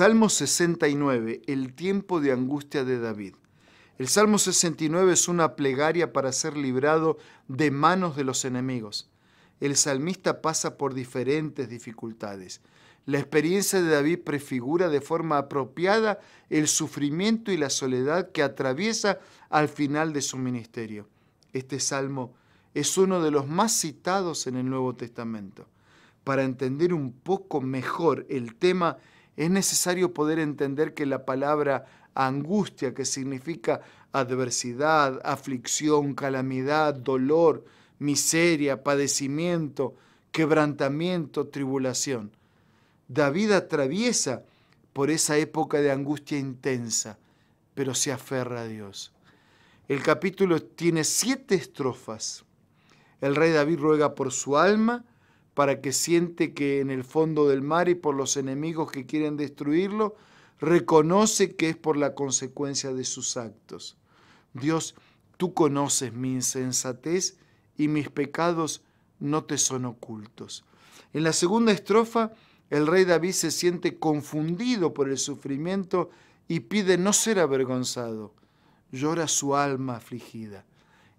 Salmo 69, el tiempo de angustia de David. El Salmo 69 es una plegaria para ser librado de manos de los enemigos. El salmista pasa por diferentes dificultades. La experiencia de David prefigura de forma apropiada el sufrimiento y la soledad que atraviesa al final de su ministerio. Este salmo es uno de los más citados en el Nuevo Testamento. Para entender un poco mejor el tema, es necesario poder entender que la palabra angustia, que significa adversidad, aflicción, calamidad, dolor, miseria, padecimiento, quebrantamiento, tribulación. David atraviesa por esa época de angustia intensa, pero se aferra a Dios. El capítulo tiene siete estrofas. El rey David ruega por su alma, para que siente que en el fondo del mar y por los enemigos que quieren destruirlo, reconoce que es por la consecuencia de sus actos. Dios, tú conoces mi insensatez y mis pecados no te son ocultos. En la segunda estrofa, el rey David se siente confundido por el sufrimiento y pide no ser avergonzado. Llora su alma afligida.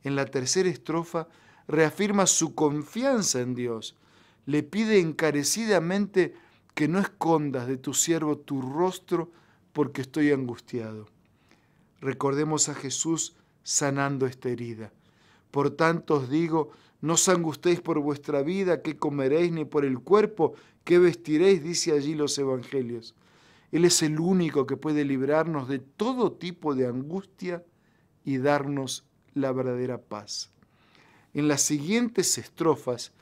En la tercera estrofa, reafirma su confianza en Dios le pide encarecidamente que no escondas de tu siervo tu rostro porque estoy angustiado. Recordemos a Jesús sanando esta herida. Por tanto os digo, no os angustéis por vuestra vida, qué comeréis, ni por el cuerpo, qué vestiréis, dice allí los evangelios. Él es el único que puede librarnos de todo tipo de angustia y darnos la verdadera paz. En las siguientes estrofas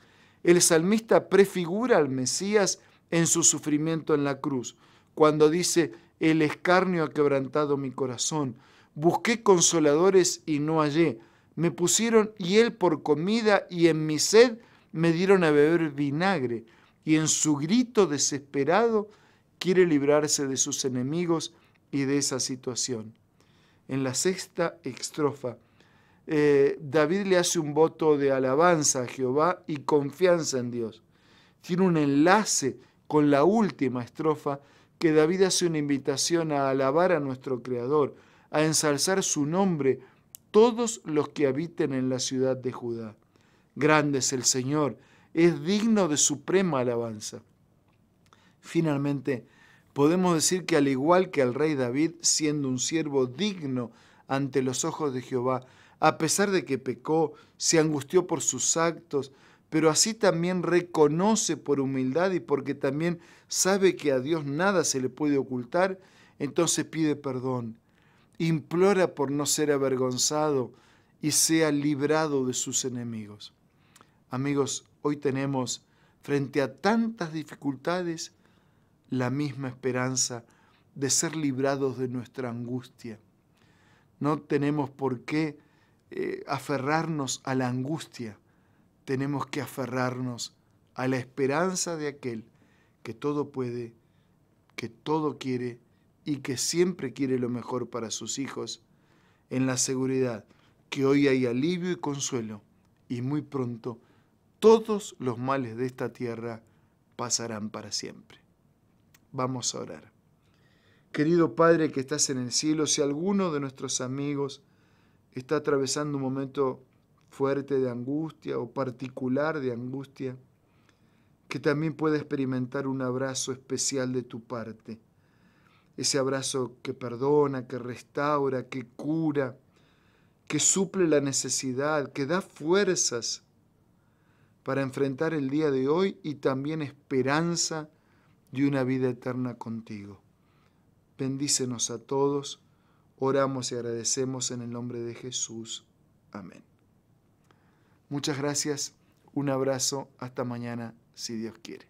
el salmista prefigura al Mesías en su sufrimiento en la cruz, cuando dice, el escarnio ha quebrantado mi corazón, busqué consoladores y no hallé, me pusieron hiel por comida y en mi sed me dieron a beber vinagre, y en su grito desesperado quiere librarse de sus enemigos y de esa situación. En la sexta estrofa, eh, David le hace un voto de alabanza a Jehová y confianza en Dios. Tiene un enlace con la última estrofa que David hace una invitación a alabar a nuestro Creador, a ensalzar su nombre, todos los que habiten en la ciudad de Judá. Grande es el Señor, es digno de suprema alabanza. Finalmente, podemos decir que al igual que al rey David, siendo un siervo digno ante los ojos de Jehová. A pesar de que pecó, se angustió por sus actos, pero así también reconoce por humildad y porque también sabe que a Dios nada se le puede ocultar, entonces pide perdón, implora por no ser avergonzado y sea librado de sus enemigos. Amigos, hoy tenemos frente a tantas dificultades la misma esperanza de ser librados de nuestra angustia no tenemos por qué eh, aferrarnos a la angustia, tenemos que aferrarnos a la esperanza de aquel que todo puede, que todo quiere y que siempre quiere lo mejor para sus hijos, en la seguridad que hoy hay alivio y consuelo y muy pronto todos los males de esta tierra pasarán para siempre. Vamos a orar. Querido Padre que estás en el cielo, si alguno de nuestros amigos está atravesando un momento fuerte de angustia o particular de angustia, que también pueda experimentar un abrazo especial de tu parte. Ese abrazo que perdona, que restaura, que cura, que suple la necesidad, que da fuerzas para enfrentar el día de hoy y también esperanza de una vida eterna contigo. Bendícenos a todos. Oramos y agradecemos en el nombre de Jesús. Amén. Muchas gracias. Un abrazo. Hasta mañana, si Dios quiere.